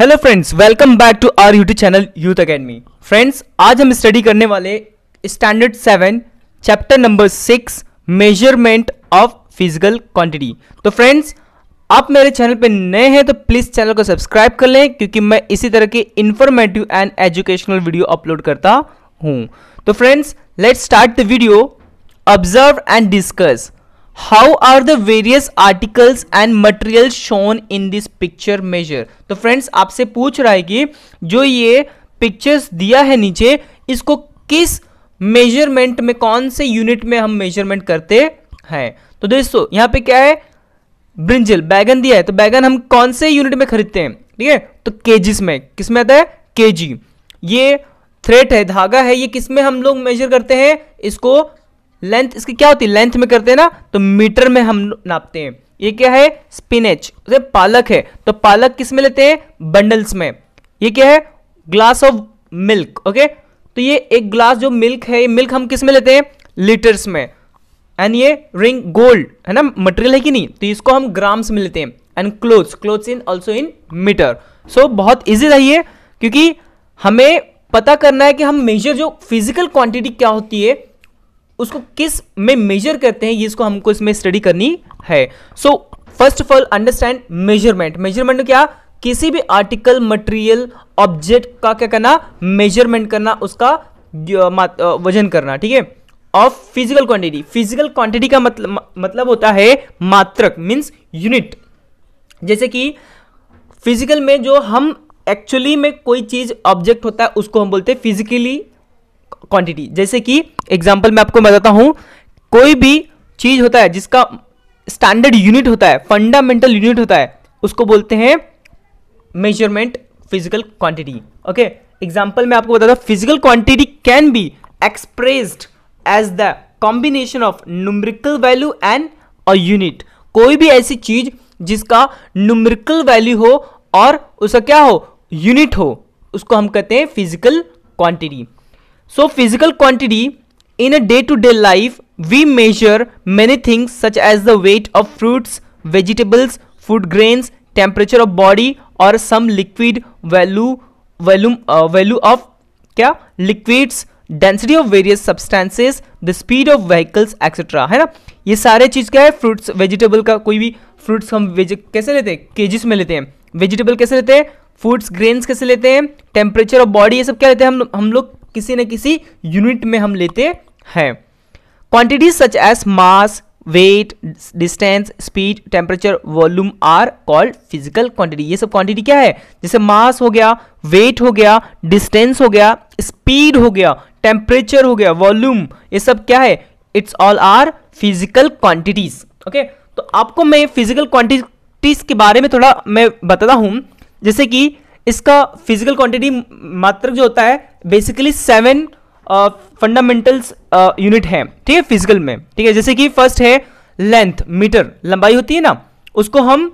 hello friends welcome back to our YouTube channel youth academy friends आज हम study करने वाले standard seven chapter number six measurement of physical quantity तो friends आप मेरे channel पे नए हैं तो प्लीज़ चैनल को सब्सक्राइब कर लें क्योंकि मैं इसी तरह के informative and educational video upload करता हूँ तो friends let start the video observe and discuss how are the various articles and material shown in this picture measure तो फ्रेंड्स आपसे पूछ रहा है कि जो ये पिक्चर्स दिया है नीचे इसको किस मेजरमेंट में कौन से यूनिट में हम मेजरमेंट करते हैं तो दोस्तों यहां पे क्या है ब्रिंजल बैगन दिया है तो बैगन हम कौन से यूनिट में खरीदते हैं ठीक है तो केजीस में किस में आता है केजी ये थ्रेट है धागा है ये किस में हम लोग मेजर करते हैं इसको लेंथ इसकी क्या होती है लेंथ में करते हैं ना तो मीटर में हम नापते हैं ये क्या है स्पिनेच पालक है तो पालक किस में लेते हैं बंडल्स में ये क्या है ग्लास ऑफ मिल्क ओके तो ये एक ग्लास जो मिल्क है ये मिल्क हम किस में लेते हैं लीटर्स में एंड ये रिंग गोल्ड है ना मटेरियल है कि नहीं तो इसको हम ग्राम्स में लेते हैं and clothes clothes in also in metre so बहुत ईजी रहिए क्योंकि हमें पता करना है कि हम मेजर जो फिजिकल क्वांटिटी क्या होती है उसको किस में मेजर करते हैं ये इसको हमको इसमें स्टडी करनी है so first of all understand measurement measurement क्या किसी भी आर्टिकल मटेरियल ऑब्जेक्ट का क्या करना मेजरमेंट करना उसका वजन करना ठीक है of physical quantity physical quantity का मतलब मतलब होता है मात्रक मीन्स यूनिट जैसे कि फिजिकल में जो हम एक्चुअली में कोई चीज ऑब्जेक्ट होता है उसको हम बोलते हैं फिजिकली क्वांटिटी जैसे कि एग्जाम्पल मैं आपको बताता हूँ कोई भी चीज़ होता है जिसका स्टैंडर्ड यूनिट होता है फंडामेंटल यूनिट होता है उसको बोलते हैं measurement physical quantity okay example मैं आपको बताता हूँ physical quantity can be expressed as the combination of numerical value and a unit कोई भी ऐसी चीज जिसका न्यूमरिकल वैल्यू हो और उसका क्या हो यूनिट हो उसको हम कहते हैं physical quantity so physical quantity in a day to day life we measure many things such as the weight of fruits vegetables food grains temperature of body और some liquid value volume value of क्या liquids density of various substances the speed of vehicles etcetera है ना ये सारे चीज़ क्या है fruits vegetable का कोई भी फ्रूट्स हम वेज कैसे लेते हैं केजिस में लेते हैं वेजिटेबल कैसे लेते हैं फूड्स ग्रेन्स कैसे लेते हैं टेम्परेचर ऑफ बॉडी ये सब क्या लेते हैं हम हम लोग किसी न किसी यूनिट में हम लेते हैं quantities such as mass weight distance speed temperature volume are called physical quantity ये सब क्वांटिटी क्या है जैसे मास हो गया वेट हो गया डिस्टेंस हो गया स्पीड हो गया टेम्परेचर हो गया वॉल्यूम ये सब क्या है it's all are physical quantities okay तो आपको मैं फिजिकल क्वांटिटीज के बारे में थोड़ा मैं बताता हूँ जैसे कि इसका फिजिकल क्वांटिटी मात्र जो होता है बेसिकली सेवन फंडामेंटल्स यूनिट है ठीक है फिजिकल में ठीक है जैसे कि फर्स्ट है लेंथ मीटर लंबाई होती है ना उसको हम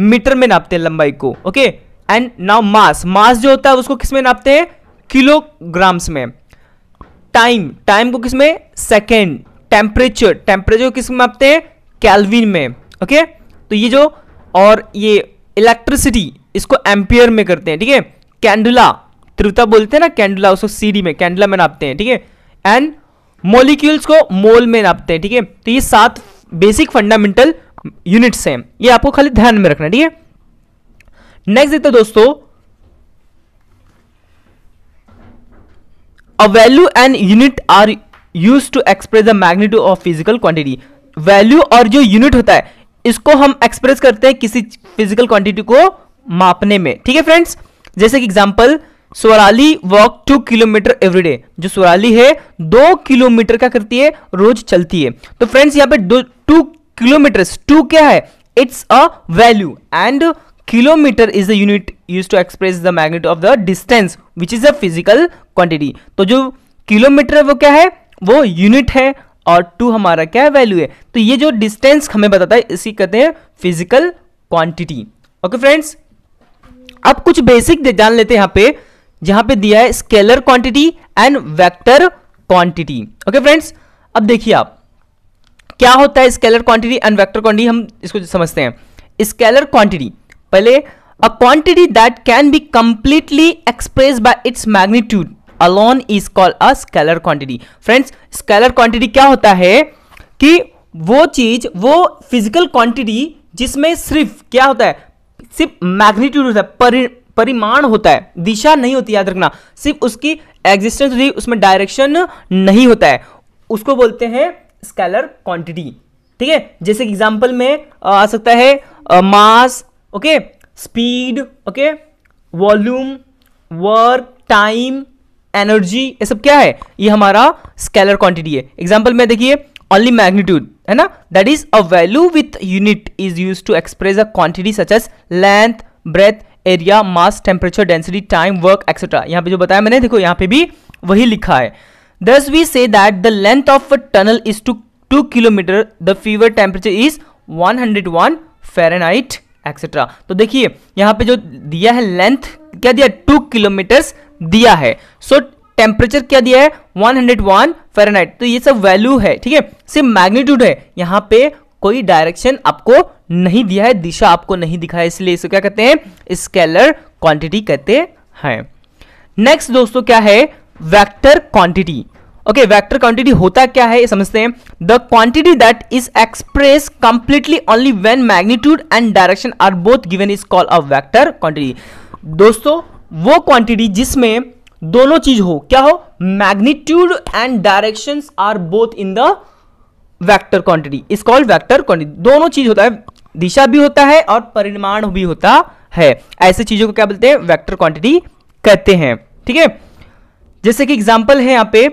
मीटर में नापते हैं लंबाई को okay and now mass mass जो होता है उसको किस में नापते हैं किलोग्राम्स में टाइम टाइम को किस में सेकेंड टेम्परेचर टेम्परेचर को किस में नापते हैं कैलविन में ओके तो ये जो और ये इलेक्ट्रिसिटी इसको एम्पियर में करते हैं ठीक है कैंडुला त्रिवता बोलते हैं ना कैंडला उसको सीडी में कैंडला में नापते हैं ठीक है एंड मोलिक्यूल्स को मोल में नापते हैं ठीक है तो ये सात बेसिक फंडामेंटल यूनिट्स हैं ये आपको खाली ध्यान में रखना ठीक है नेक्स्ट देखते दोस्तों a value and unit are use to express the magnitude of physical quantity value और जो यूनिट होता है इसको हम एक्सप्रेस करते हैं किसी फिजिकल क्वांटिटी को मापने में ठीक है फ्रेंड्स जैसे कि example Swarali walk two kilometre every day जो स्वराली है दो किलोमीटर का करती है रोज चलती है तो फ्रेंड्स यहाँ पे दो टू किलोमीटर टू क्या है it's a value and kilometre is the unit use to express the magnet of the distance which is a physical quantity तो जो किलोमीटर है वो क्या है वो यूनिट है और टू हमारा क्या वैल्यू है तो ये जो डिस्टेंस हमें बताता है इसी कहते हैं फिजिकल क्वांटिटी ओके फ्रेंड्स अब कुछ बेसिक जान लेते हैं यहां पे जहां पे दिया है scalar quantity and vector quantity okay friends अब देखिए आप क्या होता है scalar quantity and vector quantity हम इसको समझते हैं स्केलर क्वांटिटी पहले a quantity that can be completely express by its magnitude alone is called a scalar quantity friends scalar quantity क्या होता है कि वो चीज वो फिजिकल क्वांटिटी जिसमें सिर्फ क्या होता है सिर्फ मैग्नीट्यूड होता है परिमाण होता है दिशा नहीं होती याद रखना सिर्फ उसकी एग्जिस्टेंस होती उसमें डायरेक्शन नहीं होता है उसको बोलते हैं स्केलर क्वांटिटी ठीक है जैसे एग्जाम्पल में आ सकता है mass okay speed okay volume work time energy ये सब क्या है ये हमारा स्केलर क्वांटिटी है एग्जाम्पल में देखिए ओनली मैग्नीट्यूड है ना that is a value with unit is use to express a quantity such as length breadth area mass temperature density time work etcetera यहाँ पे जो बताया मैंने देखो यहाँ पे भी वही लिखा है thus we say that the length of a tunnel is two two kilometre the fever temperature is one hundred one Fahrenheit etcetera तो देखिए यहाँ पे जो दिया है लेंथ क्या दिया टू किलोमीटर दिया है सो so, टेम्परेचर क्या दिया है 101 हंड्रेड वन फेरेनाइट तो ये सब वैल्यू है ठीक है सिर्फ मैग्नीट्यूड है यहाँ पे कोई डायरेक्शन आपको नहीं दिया है दिशा आपको नहीं दिखा है इसलिए इसको क्या कहते हैं स्केलर क्वांटिटी कहते हैं नेक्स्ट दोस्तों क्या है vector quantity okay vector quantity होता क्या है ये समझते हैं the quantity that is express completely only when magnitude and direction are both given is call a vector quantity दोस्तों वो क्वांटिटी जिसमें दोनों चीज हो क्या हो magnitude and directions are both in the vector quantity is called vector quantity दोनों चीज होता है दिशा भी होता है और परिमाण भी होता है ऐसे चीजों को क्या बोलते हैं वेक्टर क्वांटिटी कहते हैं ठीक है जैसे कि एग्जाम्पल है यहां पे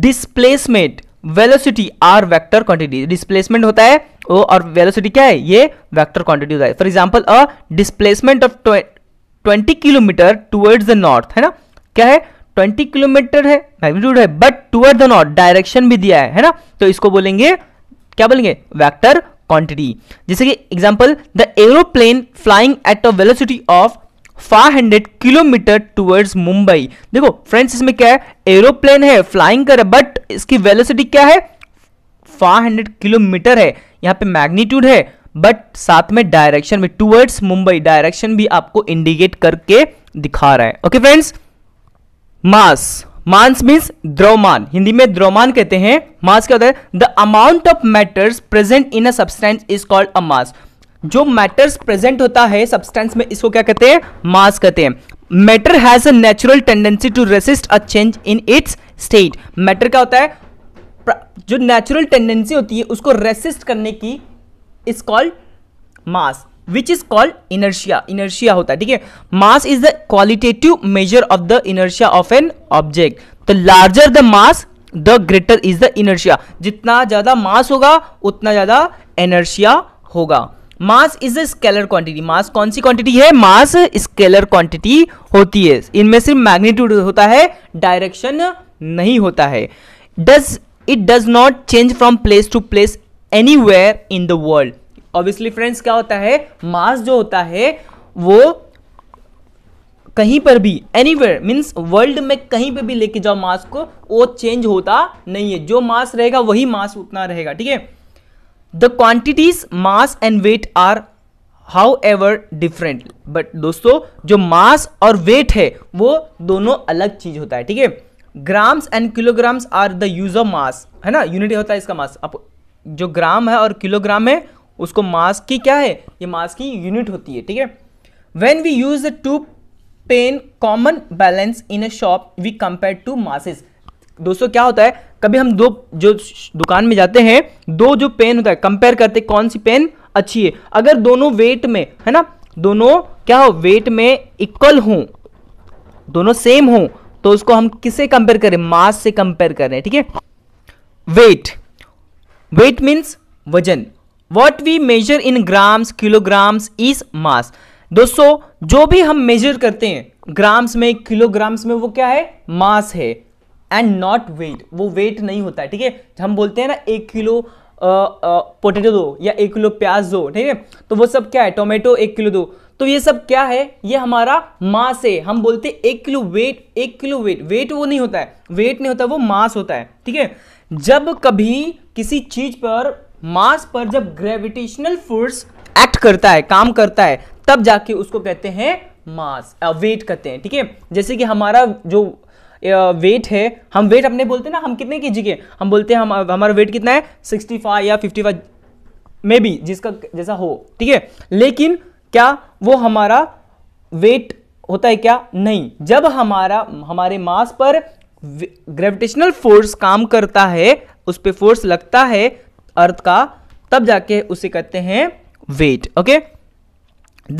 displacement velocity are vector quantity displacement होता है ओ और वेलोसिटी क्या है ये वेक्टर क्वांटिटी होता है for example a displacement of twenty kilometre towards the north है ना क्या है ट्वेंटी किलोमीटर है मैग्नीट्यूड है but toward the north direction भी दिया है है ना तो इसको बोलेंगे क्या बोलेंगे वैक्टर क्वांटिटी जैसे कि example the aeroplane flying at a velocity of 500 kilometre towards Mumbai देखो फ्रेंड्स इसमें क्या है एरोप्लेन है फ्लाइंग कर बट इसकी वेलोसिटी क्या है 500 किलोमीटर है यहाँ पे मैग्नीट्यूड है बट साथ में डायरेक्शन में टूवर्ड्स मुंबई डायरेक्शन भी आपको इंडिकेट करके दिखा रहा है ओके okay, फ्रेंड्स मास मांस मीन्स द्रव्यमान हिंदी में द्रव्यमान कहते हैं मास क्या होता है the amount of matters present in a substance is called a mass जो मैटर्स प्रेजेंट होता है सब्सटेंस में इसको क्या कहते हैं मास कहते हैं matter has a natural tendency to resist a change in its state matter क्या होता है जो नेचुरल टेंडेंसी होती है उसको रेसिस्ट करने की is called mass which is called inertia inertia होता है ठीक है mass is the qualitative measure of the inertia of an object तो larger the mass the greater is the inertia जितना ज्यादा मास होगा उतना ज्यादा एनर्शिया होगा mass is a scalar quantity mass कौन सी क्वांटिटी है मास स्केलर क्वांटिटी होती है इनमें सिर्फ मैग्नीट्यूड होता है डायरेक्शन नहीं होता है does it does not change from place to place anywhere in the world obviously friends क्या होता है मास जो होता है वो कहीं पर भी एनीवेयर मीन्स वर्ल्ड में कहीं पर भी लेके जाओ मास को वो चेंज होता नहीं है जो मास रहेगा वही मास उतना रहेगा ठीक है the quantities mass and weight are however different but दोस्तों जो मास और वेट है वो दोनों अलग चीज होता है ठीक है grams and kilograms are the use of mass है ना यूनिट होता है इसका मास अब जो ग्राम है और किलोग्राम है उसको मास की क्या है ये मास की यूनिट होती है ठीक है when we use the two pan common balance in a shop we compare two masses दोस्तों क्या होता है कभी हम दो जो दुकान में जाते हैं दो जो पेन होता है कंपेयर करते कौन सी पेन अच्छी है अगर दोनों वेट में है ना दोनों क्या हो वेट में इक्वल हों दोनों सेम हों तो उसको हम किससे कंपेयर करें मास से कंपेयर करें ठीक है वेट वेट मीन्स वजन what we measure in grams kilograms is mass दोस्तों जो भी हम मेजर करते हैं ग्राम्स में किलोग्राम्स में वो क्या है मास है एंड नॉट वेट वो वेट नहीं होता है ठीक है हम बोलते हैं ना एक किलो पोटैटो दो या एक किलो प्याज दो ठीक है तो वो सब क्या है टोमेटो एक किलो दो तो ये सब क्या है ये हमारा मास है हम बोलते हैं एक किलो वेट एक किलो वेट वेट वो नहीं होता है वेट नहीं होता वो मास होता है ठीक है जब कभी किसी चीज पर मास पर जब ग्रेविटेशनल फोर्स एक्ट करता है काम करता है तब जाके उसको कहते हैं मास वेट कहते हैं ठीक है जैसे कि हमारा जो वेट है हम वेट अपने बोलते हैं ना हम कितने की जी हम बोलते हैं हम हमारा वेट कितना है 65 या 55 मे बी जिसका जैसा हो ठीक है लेकिन क्या वो हमारा वेट होता है क्या नहीं जब हमारा हमारे मास पर ग्रेविटेशनल फोर्स काम करता है उस पर फोर्स लगता है अर्थ का तब जाके उसे कहते हैं weight okay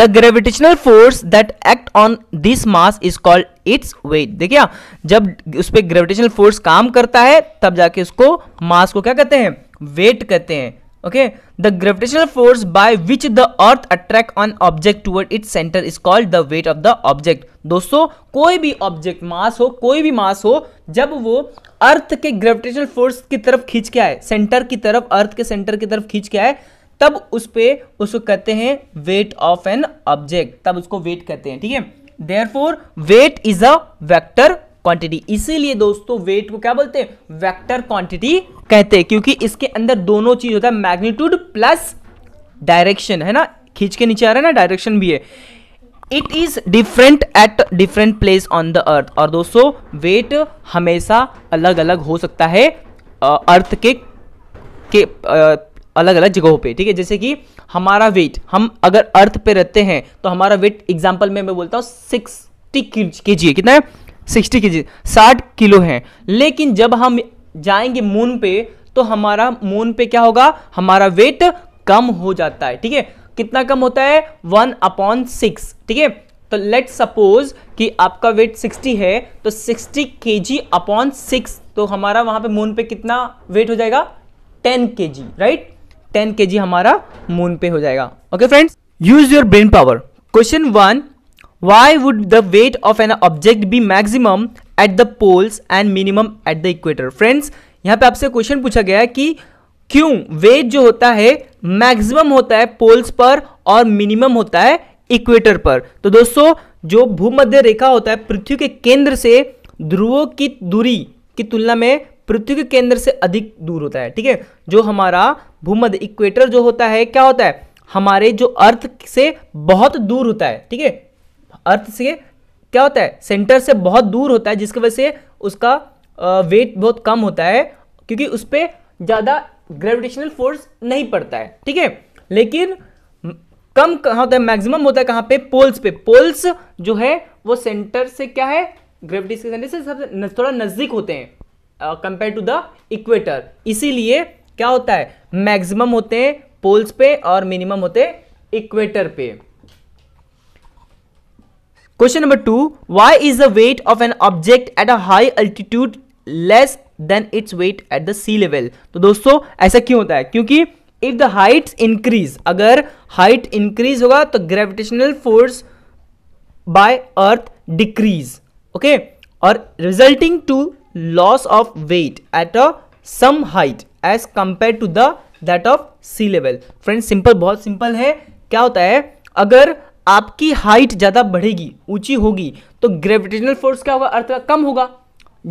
the gravitational force that act on this mass is called its weight देखिए जब उस पर ग्रेविटेशनल फोर्स काम करता है तब जाके उसको मास को क्या कहते हैं वेट कहते हैं okay the gravitational force by which the earth attract on object toward its centre is called the weight of the object दोस्तों कोई भी ऑब्जेक्ट मास हो कोई भी मास हो जब वो अर्थ के ग्रेविटेशनल फोर्स की तरफ खींच के आए सेंटर की तरफ अर्थ के सेंटर की तरफ खींच के आए तब उस पर उसको कहते हैं वेट ऑफ एन ऑब्जेक्ट तब उसको वेट कहते हैं ठीक है therefore weight is a vector quantity इसीलिए दोस्तों वेट को क्या बोलते हैं वेक्टर क्वांटिटी कहते हैं क्योंकि इसके अंदर दोनों चीज होता है मैग्नीट्यूड प्लस डायरेक्शन है ना खींच के नीचे आ रहा है ना डायरेक्शन भी है it is different at different place on the earth और दोस्तों वेट हमेशा अलग अलग हो सकता है अर्थ के के अलग अलग जगहों पे ठीक है जैसे कि हमारा वेट हम अगर अर्थ पे रहते हैं तो हमारा वेट एग्जाम्पल में मैं बोलता हूँ सिक्सटी के जी कितना है सिक्सटी के जी साठ किलो है लेकिन जब हम जाएंगे मून पे तो हमारा मून पे क्या होगा हमारा वेट कम हो जाता है ठीक है कितना कम होता है वन अपॉन सिक्स ठीक है तो लेट सपोज कि आपका वेट 60 है तो 60 के जी अपॉन सिक्स तो हमारा वहां पे मून पे कितना वेट हो जाएगा 10 के जी राइट 10 के जी हमारा मून पे हो जाएगा okay friends use your brain power question one why would the weight of an object be maximum at the poles and minimum at the equator friends यहां पे आपसे क्वेश्चन पूछा गया कि क्यों वेट जो होता है मैक्सिमम होता है पोल्स पर और मिनिमम होता है इक्वेटर पर तो दोस्तों जो भूमध्य रेखा होता है पृथ्वी के केंद्र से ध्रुवों की दूरी की तुलना में पृथ्वी के केंद्र से अधिक दूर होता है ठीक है जो हमारा भूमध्य इक्वेटर जो होता है क्या होता है हमारे जो अर्थ से बहुत दूर होता है ठीक है अर्थ से क्या होता है सेंटर से बहुत दूर होता है जिसकी वजह से उसका वेट बहुत कम होता है क्योंकि उस पर ज़्यादा ग्रेविटेशनल फोर्स नहीं पड़ता है ठीक है लेकिन कम कहाँ होता है मैक्सिमम होता है कहाँ पे पोल्स पे पोल्स जो है वो सेंटर से क्या है ग्रेविटी के सेंटर से सबसे थोड़ा नज़दीक होते हैं कंपेयर टू द इक्वेटर इसीलिए क्या होता है मैक्सिमम होते हैं पोल्स पे और मिनिमम होते हैं इक्वेटर पे question number two why is the weight of an object at a high altitude less than its weight at the sea level तो दोस्तों ऐसा क्यों होता है क्योंकि इफ द हाइट इंक्रीज अगर हाइट इंक्रीज होगा तो gravitational force by earth decrease okay और resulting to loss of weight at a some height as compare to the that of sea level friend simple बहुत simple है क्या होता है अगर आपकी हाइट ज़्यादा बढ़ेगी ऊंची होगी तो ग्रेविटेशनल फोर्स क्या होगा अर्थ कम होगा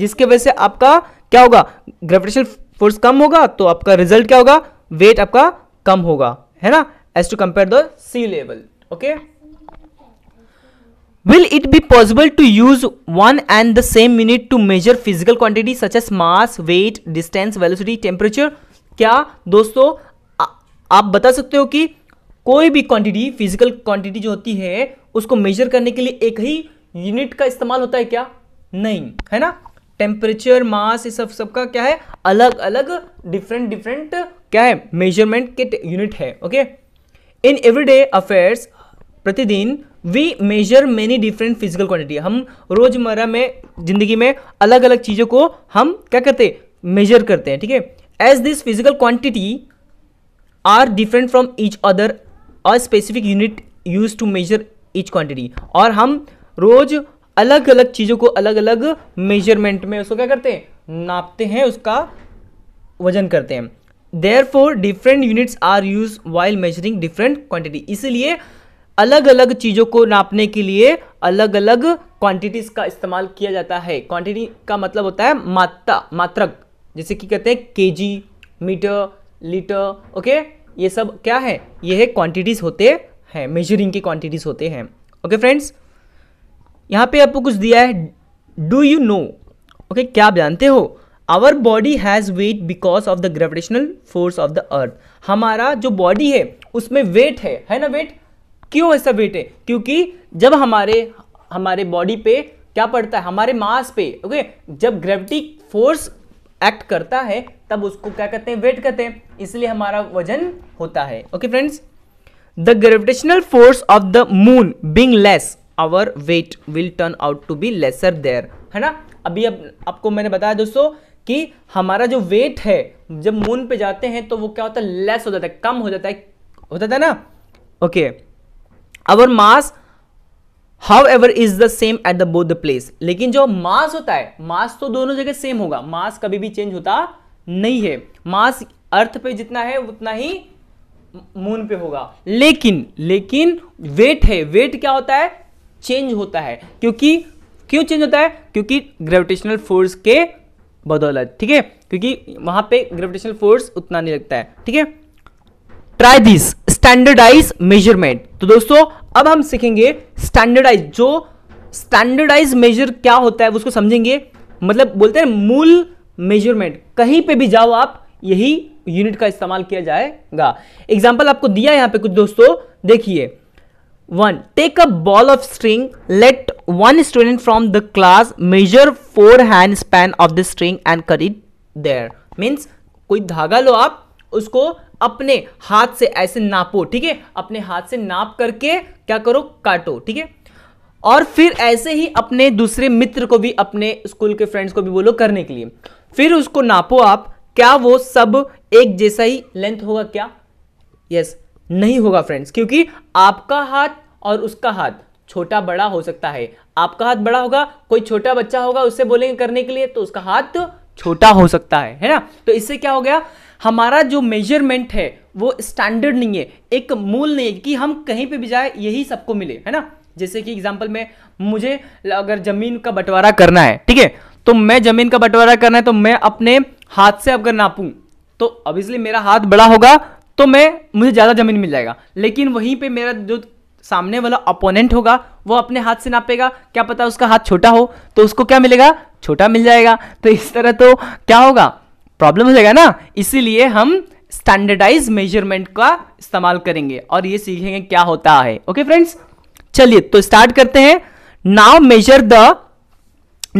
जिसके वजह से आपका क्या होगा ग्रेविटेशनल फोर्स कम होगा तो आपका रिजल्ट क्या होगा वेट आपका कम होगा है ना as to compare the sea level okay will it be possible to use one and the same unit to measure physical quantities such as mass weight distance velocity temperature क्या दोस्तों आ, आप बता सकते हो कि कोई भी क्वांटिटी फिजिकल क्वांटिटी जो होती है उसको मेजर करने के लिए एक ही यूनिट का इस्तेमाल होता है क्या नहीं है ना टेम्परेचर मास ये सब सबका क्या है अलग अलग डिफरेंट डिफरेंट क्या है मेजरमेंट के यूनिट है ओके इन एवरीडे अफेयर्स प्रतिदिन we measure many different physical quantity हम रोजमर्रा में जिंदगी में अलग अलग चीज़ों को हम क्या करते मेजर करते हैं ठीक है as this physical quantity are different from each other a specific unit use to measure each quantity और हम रोज अलग अलग चीज़ों को अलग अलग मेजरमेंट में उसको क्या करते हैं नापते हैं उसका वजन करते हैं therefore different units are use while measuring different quantity इसलिए अलग अलग चीज़ों को नापने के लिए अलग अलग क्वांटिटीज़ का इस्तेमाल किया जाता है क्वांटिटी का मतलब होता है मात्रा मात्रक जैसे कि कहते हैं जी मीटर लीटर ओके ये सब क्या है ये है क्वांटिटीज़ होते हैं मेजरिंग के क्वांटिटीज़ होते हैं ओके फ्रेंड्स यहाँ पे आपको कुछ दिया है डू यू नो ओके क्या आप जानते हो our body has weight because of the gravitational force of the earth हमारा जो बॉडी है उसमें वेट है है ना वेट क्यों ऐसा वेट है क्योंकि जब हमारे हमारे बॉडी पे क्या पड़ता है हमारे मास पे ओके जब ग्रेविटी फोर्स एक्ट करता है तब उसको क्या कहते हैं वेट कहते हैं इसलिए हमारा वजन होता है okay friends the gravitational force of the moon being less our weight will turn out to be lesser there है ना अभी अब आपको मैंने बताया दोस्तों कि हमारा जो वेट है जब मून पे जाते हैं तो वो क्या होता है लेस हो जाता है कम हो जाता है होता था ना okay our mass however is the same at the both the place लेकिन जो मास होता है मास तो दोनों जगह सेम होगा मास कभी भी चेंज होता नहीं है मास अर्थ पे जितना है उतना ही मून पे होगा लेकिन लेकिन वेट है वेट क्या होता है चेंज होता है क्योंकि क्यों चेंज होता है क्योंकि ग्रेविटेशनल फोर्स के बदौलत ठीक है क्योंकि वहां पे ग्रेविटेशनल फोर्स उतना नहीं लगता है ठीक है ट्राई दिस स्टैंडर्डाइज मेजरमेंट तो दोस्तों अब हम सीखेंगे स्टैंडर्डाइज जो स्टैंडर्डाइज मेजर क्या होता है उसको समझेंगे मतलब बोलते हैं मूल मेजरमेंट कहीं पे भी जाओ आप यही यूनिट का इस्तेमाल किया जाएगा एग्जाम्पल आपको दिया यहाँ पे कुछ दोस्तों देखिए one take a ball of string let one student from the class measure four hand span of the string and cut it there means कोई धागा लो आप उसको अपने हाथ से ऐसे नापो ठीक है अपने हाथ से नाप करके क्या करो काटो ठीक है और फिर ऐसे ही अपने दूसरे मित्र को भी अपने स्कूल के फ्रेंड्स को भी बोलो करने के लिए फिर उसको नापो आप क्या वो सब एक जैसा ही लेंथ होगा क्या यस yes, नहीं होगा फ्रेंड्स क्योंकि आपका हाथ और उसका हाथ छोटा बड़ा हो सकता है आपका हाथ बड़ा होगा कोई छोटा बच्चा होगा उससे बोलेंगे करने के लिए तो उसका हाथ छोटा हो सकता है है ना तो इससे क्या हो गया हमारा जो मेजरमेंट है वो स्टैंडर्ड नहीं है एक मूल नहीं है कि हम कहीं पे भी जाए यही सबको मिले है ना जैसे कि एग्जाम्पल में मुझे अगर जमीन का बंटवारा करना है ठीक है तो मैं जमीन का बंटवारा करना है तो मैं अपने हाथ से अगर नापूं तो ऑब्वियसली मेरा हाथ बड़ा होगा तो मैं मुझे ज़्यादा ज़मीन मिल जाएगा लेकिन वहीं पर मेरा जो सामने वाला अपोनेंट होगा वो अपने हाथ से नापेगा क्या पता उसका हाथ छोटा हो तो उसको क्या मिलेगा छोटा मिल जाएगा तो इस तरह तो क्या होगा प्रॉब्लम हो जाएगा ना इसीलिए हम स्टैंडर्डाइज मेजरमेंट का इस्तेमाल करेंगे और ये सीखेंगे क्या होता है ओके फ्रेंड्स चलिए तो स्टार्ट करते हैं now measure the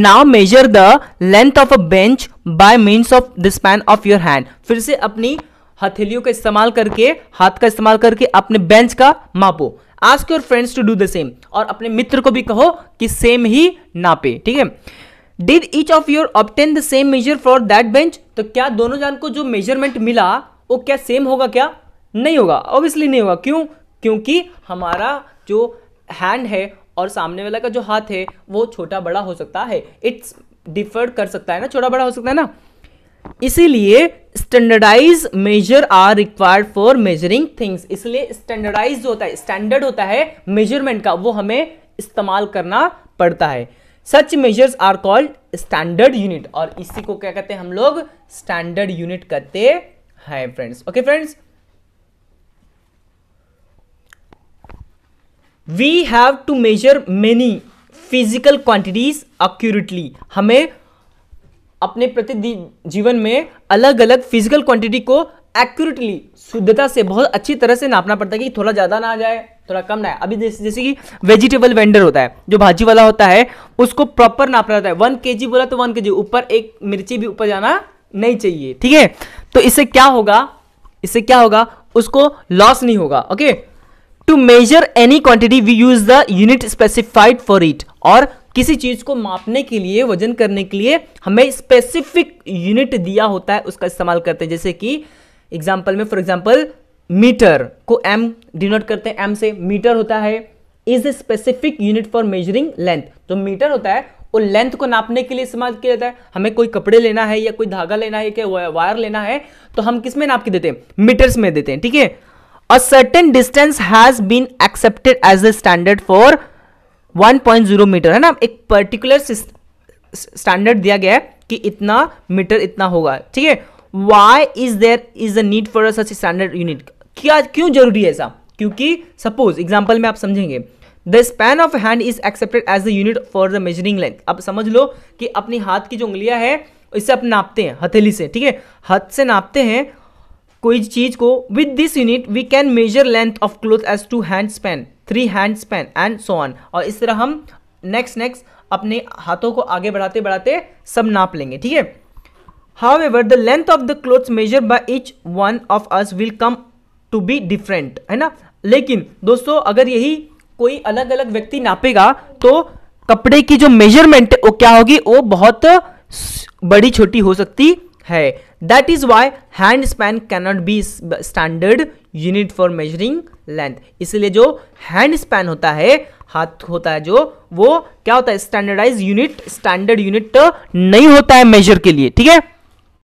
now measure the length of a bench by means of the span of your hand फिर से अपनी हथेलियों का इस्तेमाल करके हाथ का इस्तेमाल करके अपने बेंच का मापो ask your friends to do the same और अपने मित्र को भी कहो कि सेम ही नापे ठीक है did each of your obtain the same measure for that bench तो क्या दोनों जान को जो मेजरमेंट मिला वो क्या सेम होगा क्या नहीं होगा ऑब्वियसली नहीं होगा क्यों क्योंकि हमारा जो हैंड है और सामने वाला का जो हाथ है वो छोटा बड़ा हो सकता है इट्स डिफर्ड कर सकता है ना छोटा बड़ा हो सकता है ना इसीलिए standardize measure are required for measuring things इसलिए स्टैंडर्डाइज जो होता है स्टैंडर्ड होता है मेजरमेंट का वो हमें इस्तेमाल करना पड़ता है such measures are called standard unit और इसी को क्या कहते हैं हम लोग स्टैंडर्ड यूनिट कहते हैं friends okay friends we have to measure many physical quantities accurately हमें अपने प्रति जीवन में अलग अलग फिजिकल क्वांटिटी को एक्यूरेटली शुद्धता से बहुत अच्छी तरह से नापना पड़ता है कि थोड़ा ज़्यादा ना आ जाए थोड़ा कम ना है अभी जैसे जैसे कि वेजिटेबल वेंडर होता है जो भाजी वाला होता है उसको प्रॉपर नापना होता है वन के बोला तो वन के ऊपर एक मिर्ची भी ऊपर जाना नहीं चाहिए ठीक है तो इससे क्या होगा इससे क्या होगा उसको लॉस नहीं होगा okay to measure any quantity we use the unit specified for it और किसी चीज को मापने के लिए वजन करने के लिए हमें स्पेसिफिक यूनिट दिया होता है उसका इस्तेमाल करते हैं जैसे कि एग्जाम्पल में फॉर एग्जाम्पल मीटर को एम डिनोट करते हैं एम से मीटर होता है is a specific unit for measuring length तो मीटर होता है और लेंथ को नापने के लिए इस्तेमाल किया जाता है हमें कोई कपड़े लेना है या कोई धागा लेना है या वायर लेना है तो हम किस में नाप के देते हैं मीटर्स में देते हैं ठीक है a certain distance has been accepted as a standard for 1.0 metre है ना एक पर्टिकुलर स्टैंडर्ड दिया गया है कि इतना मीटर इतना होगा ठीक है why is there is a need for such standard unit क्या क्यों जरूरी है ऐसा क्योंकि सपोज एग्जाम्पल में आप समझेंगे the span of hand is accepted as the unit for the measuring length अब समझ लो कि अपनी हाथ की जो उंगलियां है इसे आप नापते हैं हथेली से ठीक है हाथ से नापते हैं कोई चीज को with this unit we can measure length of cloth as two hand span three hand span and so on और इस तरह हम नेक्स्ट नेक्स्ट अपने हाथों को आगे बढ़ाते बढ़ाते सब नाप लेंगे ठीक है however the length of the cloths measure by each one of us will come to be different है ना लेकिन दोस्तों अगर यही कोई अलग अलग व्यक्ति नापेगा तो कपड़े की जो मेजरमेंट वो क्या होगी वो बहुत बड़ी छोटी हो सकती है that is why hand span cannot be standard unit for measuring length इसलिए जो हैंड स्पैन होता है हाथ होता है जो वो क्या होता है स्टैंडर्डाइज यूनिट स्टैंडर्ड यूनिट नहीं होता है मेजर के लिए ठीक है